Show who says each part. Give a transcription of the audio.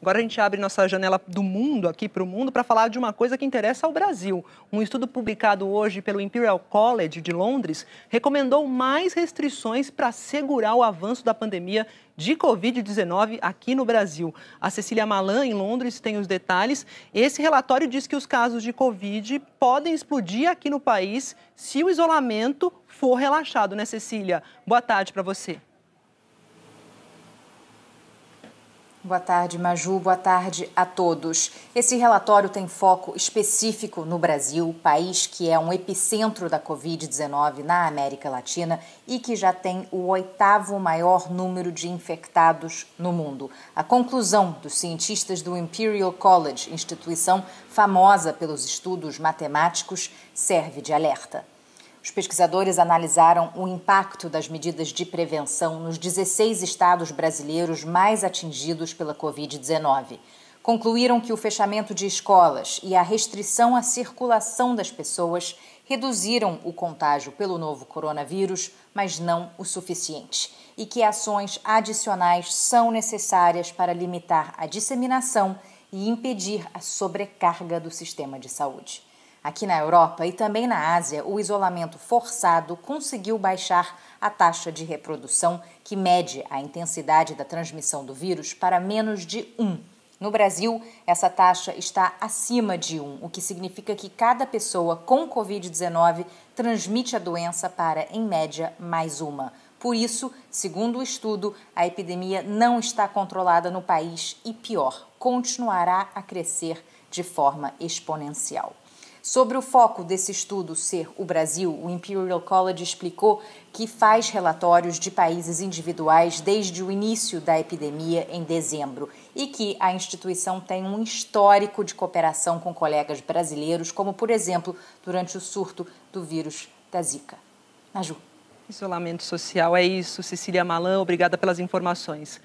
Speaker 1: Agora a gente abre nossa janela do mundo aqui para o mundo para falar de uma coisa que interessa ao Brasil. Um estudo publicado hoje pelo Imperial College de Londres recomendou mais restrições para segurar o avanço da pandemia de Covid-19 aqui no Brasil. A Cecília Malan, em Londres, tem os detalhes. Esse relatório diz que os casos de Covid podem explodir aqui no país se o isolamento for relaxado, né, Cecília? Boa tarde para você.
Speaker 2: Boa tarde, Maju. Boa tarde a todos. Esse relatório tem foco específico no Brasil, país que é um epicentro da Covid-19 na América Latina e que já tem o oitavo maior número de infectados no mundo. A conclusão dos cientistas do Imperial College, instituição famosa pelos estudos matemáticos, serve de alerta. Os pesquisadores analisaram o impacto das medidas de prevenção nos 16 estados brasileiros mais atingidos pela Covid-19. Concluíram que o fechamento de escolas e a restrição à circulação das pessoas reduziram o contágio pelo novo coronavírus, mas não o suficiente, e que ações adicionais são necessárias para limitar a disseminação e impedir a sobrecarga do sistema de saúde. Aqui na Europa e também na Ásia, o isolamento forçado conseguiu baixar a taxa de reprodução, que mede a intensidade da transmissão do vírus, para menos de 1. No Brasil, essa taxa está acima de 1, o que significa que cada pessoa com Covid-19 transmite a doença para, em média, mais uma. Por isso, segundo o estudo, a epidemia não está controlada no país e, pior, continuará a crescer de forma exponencial. Sobre o foco desse estudo ser o Brasil, o Imperial College explicou que faz relatórios de países individuais desde o início da epidemia em dezembro e que a instituição tem um histórico de cooperação com colegas brasileiros, como por exemplo durante o surto do vírus da Zika. Maju. Isolamento social é
Speaker 1: isso, Cecília Malan, obrigada pelas informações.